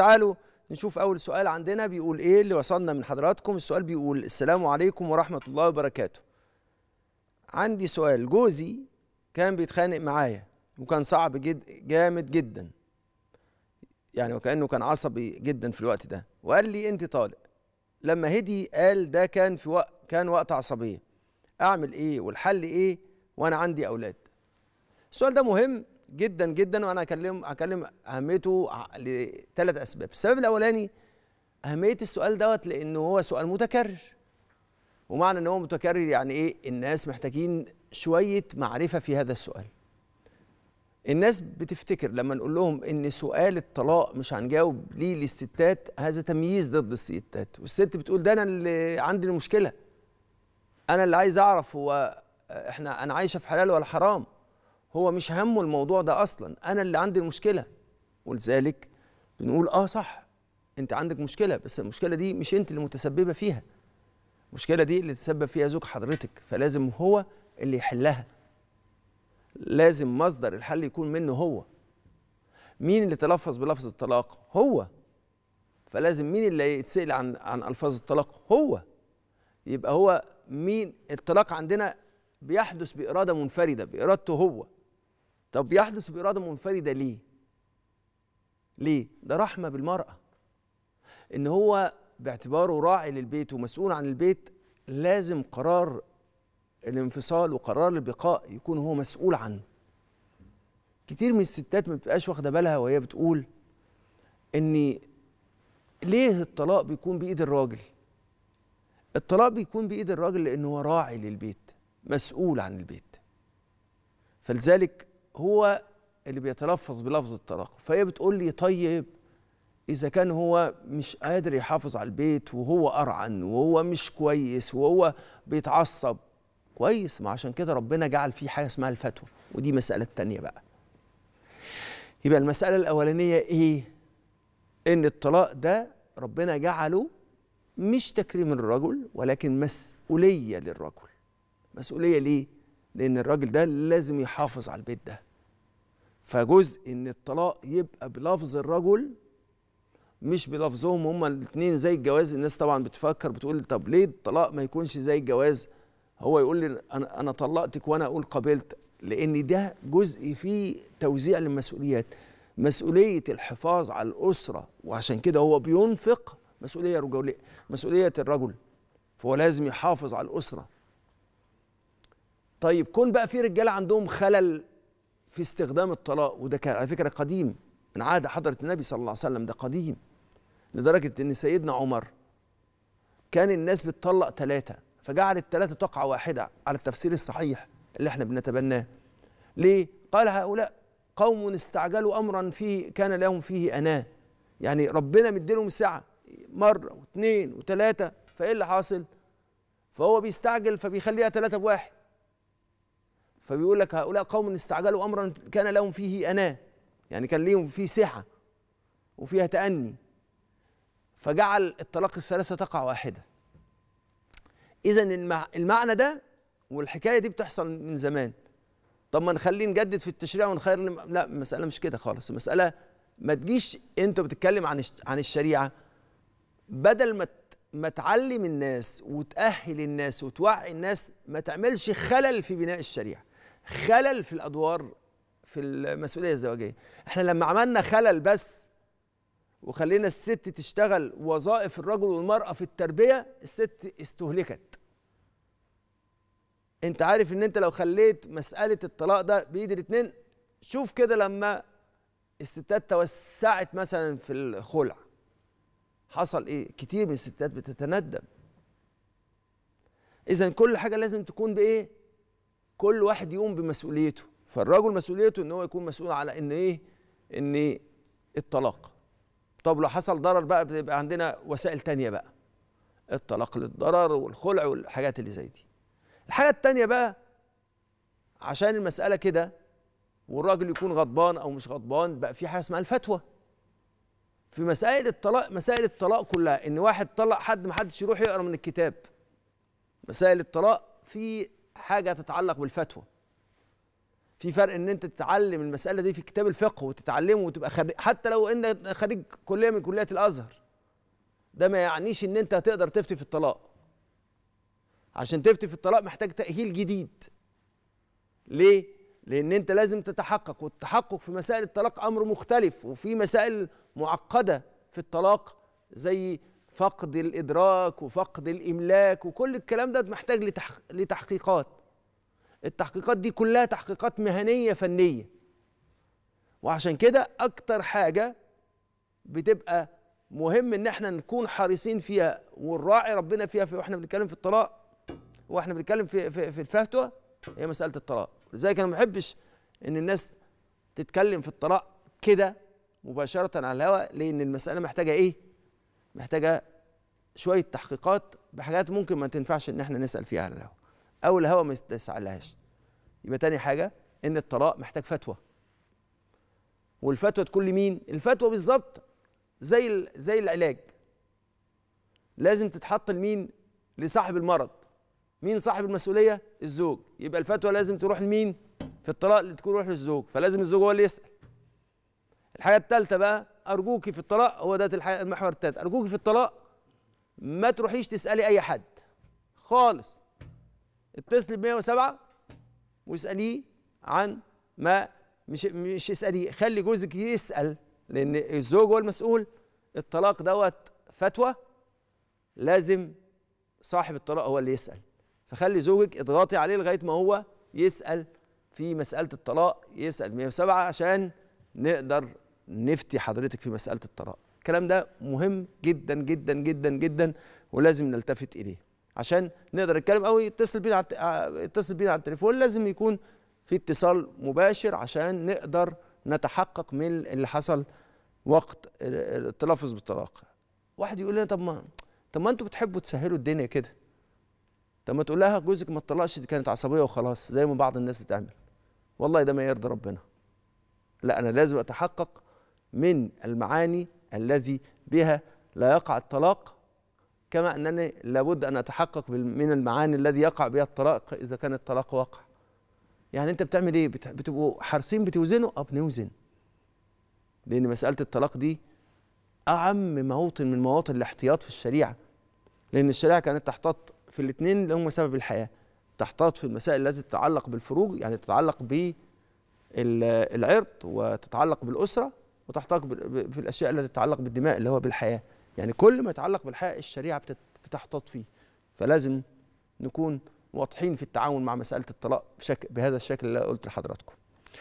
تعالوا نشوف أول سؤال عندنا بيقول إيه اللي وصلنا من حضراتكم السؤال بيقول السلام عليكم ورحمة الله وبركاته عندي سؤال جوزي كان بيتخانق معايا وكان صعب جد جامد جدا يعني وكأنه كان عصبي جدا في الوقت ده وقال لي أنت طالق لما هدي قال ده كان في وقت كان وقت عصبية أعمل إيه والحل إيه وأنا عندي أولاد السؤال ده مهم جدا جدا وانا اكلم اكلم اهميته لثلاث اسباب السبب الاولاني اهميه السؤال دوت لانه هو سؤال متكرر ومعنى ان هو متكرر يعني ايه الناس محتاجين شويه معرفه في هذا السؤال الناس بتفتكر لما نقول لهم ان سؤال الطلاق مش هنجاوب ليه للستات هذا تمييز ضد الستات والست بتقول ده انا اللي عندي المشكله انا اللي عايز اعرف هو احنا انا عايشه في حلال ولا حرام هو مش همه الموضوع ده اصلا انا اللي عندي المشكله ولذلك بنقول اه صح انت عندك مشكله بس المشكله دي مش انت اللي متسببه فيها المشكله دي اللي تسبب فيها زوج حضرتك فلازم هو اللي يحلها لازم مصدر الحل يكون منه هو مين اللي تلفظ بلفظ الطلاق هو فلازم مين اللي يتسال عن عن الفاظ الطلاق هو يبقى هو مين الطلاق عندنا بيحدث باراده منفرده بارادته هو طب بيحدث بإرادة منفردة ليه؟ ليه؟ ده رحمة بالمرأة إن هو باعتباره راعي للبيت ومسؤول عن البيت لازم قرار الانفصال وقرار البقاء يكون هو مسؤول عنه كتير من الستات ما بتبقاش واخده بالها وهي بتقول ان ليه الطلاق بيكون بايد الراجل الطلاق بيكون بايد الراجل لان هو راعي للبيت مسؤول عن البيت فلذلك هو اللي بيتلفظ بلفظ الطلاق فهي بتقول لي طيب إذا كان هو مش قادر يحافظ على البيت وهو ارعن وهو مش كويس وهو بيتعصب كويس ما عشان كده ربنا جعل فيه حاجة اسمها الفتوى ودي مسألة تانية بقى يبقى المسألة الأولانية إيه؟ إن الطلاق ده ربنا جعله مش تكريم للرجل ولكن مسؤولية للرجل مسؤولية ليه؟ لأن الراجل ده لازم يحافظ على البيت ده فجزء ان الطلاق يبقى بلفظ الرجل مش بلفظهم هما الاثنين زي الجواز الناس طبعا بتفكر بتقول طب ليه الطلاق ما يكونش زي الجواز هو يقول لي انا انا طلقتك وانا اقول قبلت لان ده جزء فيه توزيع للمسؤوليات مسؤوليه الحفاظ على الاسره وعشان كده هو بينفق مسؤوليه رجوليه مسؤوليه الرجل فهو لازم يحافظ على الاسره طيب كون بقى في رجاله عندهم خلل في استخدام الطلاق وده كان على فكره قديم من عهد حضره النبي صلى الله عليه وسلم ده قديم لدرجه ان سيدنا عمر كان الناس بتطلق ثلاثه فجعل الثلاثه تقع واحده على التفسير الصحيح اللي احنا بنتبناه ليه قال هؤلاء قوم استعجلوا امرا فيه كان لهم فيه اناه يعني ربنا مديلهم سعه مره واثنين وثلاثه فايه اللي حاصل فهو بيستعجل فبيخليها ثلاثه بواحد فبيقول لك هؤلاء قوم استعجلوا امرا كان لهم فيه اناه يعني كان ليهم فيه سعه وفيها تاني فجعل الطلاق الثلاثه تقع واحده اذا المعنى ده والحكايه دي بتحصل من زمان طب ما نخليه نجدد في التشريع ونخير لا المساله مش كده خالص المساله ما تجيش انت بتتكلم عن عن الشريعه بدل ما ما تعلم الناس وتأهل الناس وتوعي الناس ما تعملش خلل في بناء الشريعه خلل في الادوار في المسؤوليه الزواجيه احنا لما عملنا خلل بس وخلينا الست تشتغل وظائف الرجل والمراه في التربيه الست استهلكت انت عارف ان انت لو خليت مساله الطلاق ده بايد الاثنين شوف كده لما الستات توسعت مثلا في الخلع حصل ايه كتير من الستات بتتندم اذا كل حاجه لازم تكون بايه كل واحد يقوم بمسؤوليته فالرجل مسؤوليته ان هو يكون مسؤول على ان ايه ان الطلاق طب لو حصل ضرر بقى بيبقى عندنا وسائل تانية بقى الطلاق للضرر والخلع والحاجات اللي زي دي الحاجة التانية بقى عشان المسألة كده والراجل يكون غضبان أو مش غضبان بقى في حاجة اسمها الفتوى في مسائل الطلاق مسائل الطلاق كلها إن واحد طلق حد ما حدش يروح يقرأ من الكتاب مسائل الطلاق في حاجه تتعلق بالفتوى في فرق ان انت تتعلم المساله دي في كتاب الفقه وتتعلمه وتبقى خريج حتى لو انت خريج كليه من كليات الازهر ده ما يعنيش ان انت هتقدر تفتي في الطلاق عشان تفتي في الطلاق محتاج تاهيل جديد ليه لان انت لازم تتحقق والتحقق في مسائل الطلاق امر مختلف وفي مسائل معقده في الطلاق زي فقد الادراك وفقد الاملاك وكل الكلام ده محتاج لتحق... لتحقيقات التحقيقات دي كلها تحقيقات مهنيه فنيه وعشان كده اكتر حاجه بتبقى مهم ان احنا نكون حريصين فيها ونراعي ربنا فيها في واحنا بنتكلم في الطلاق واحنا بنتكلم في في, في الفتوى هي مساله الطلاق لذلك انا ما بحبش ان الناس تتكلم في الطلاق كده مباشره على الهواء لان المساله محتاجه ايه محتاجه شويه تحقيقات بحاجات ممكن ما تنفعش ان احنا نسال فيها على الهواء او الهواء ما يستسعلهاش يبقى تاني حاجه ان الطلاق محتاج فتوى والفتوى تكون لمين الفتوى بالظبط زي زي العلاج لازم تتحط لمين لصاحب المرض مين صاحب المسؤوليه الزوج يبقى الفتوى لازم تروح لمين في الطلاق اللي تكون روح للزوج فلازم الزوج هو اللي يسال الحاجه الثالثه بقى ارجوكي في الطلاق هو ده المحور الثالث ارجوكي في الطلاق ما تروحيش تسالي اي حد خالص اتصلي ب 107 واساليه عن ما مش مش اساليه خلي جوزك يسال لان الزوج هو المسؤول الطلاق دوت فتوى لازم صاحب الطلاق هو اللي يسال فخلي زوجك اضغطي عليه لغايه ما هو يسال في مساله الطلاق يسال 107 عشان نقدر نفتي حضرتك في مساله الطلاق الكلام ده مهم جدا جدا جدا جدا ولازم نلتفت اليه عشان نقدر نتكلم او يتصل بينا آه، يتصل بينا على التليفون لازم يكون في اتصال مباشر عشان نقدر نتحقق من اللي حصل وقت التلفظ بالطلاق واحد يقول لنا طب ما طب ما انتوا بتحبوا تسهلوا الدنيا كده طب ما تقول لها جوزك ما اتطلقش دي كانت عصبيه وخلاص زي ما بعض الناس بتعمل والله ده ما يرضي ربنا لا انا لازم اتحقق من المعاني الذي بها لا يقع الطلاق كما أنني لابد أن أتحقق من المعاني الذي يقع بها الطلاق إذا كان الطلاق واقع يعني أنت بتعمل إيه بتبقوا حارسين بتوزنوا أه بنوزن لأن مسألة الطلاق دي أعم موطن من مواطن الاحتياط في الشريعة لأن الشريعة كانت تحتاط في الاثنين اللي هم سبب الحياة تحتاط في المسائل التي تتعلق بالفروج يعني تتعلق بالعرض وتتعلق بالأسرة وتحتك في الاشياء التي تتعلق بالدماء اللي هو بالحياه يعني كل ما يتعلق بالحياه الشريعه بتحتاط فيه فلازم نكون واضحين في التعاون مع مساله الطلاق بهذا الشكل اللي قلت لحضراتكم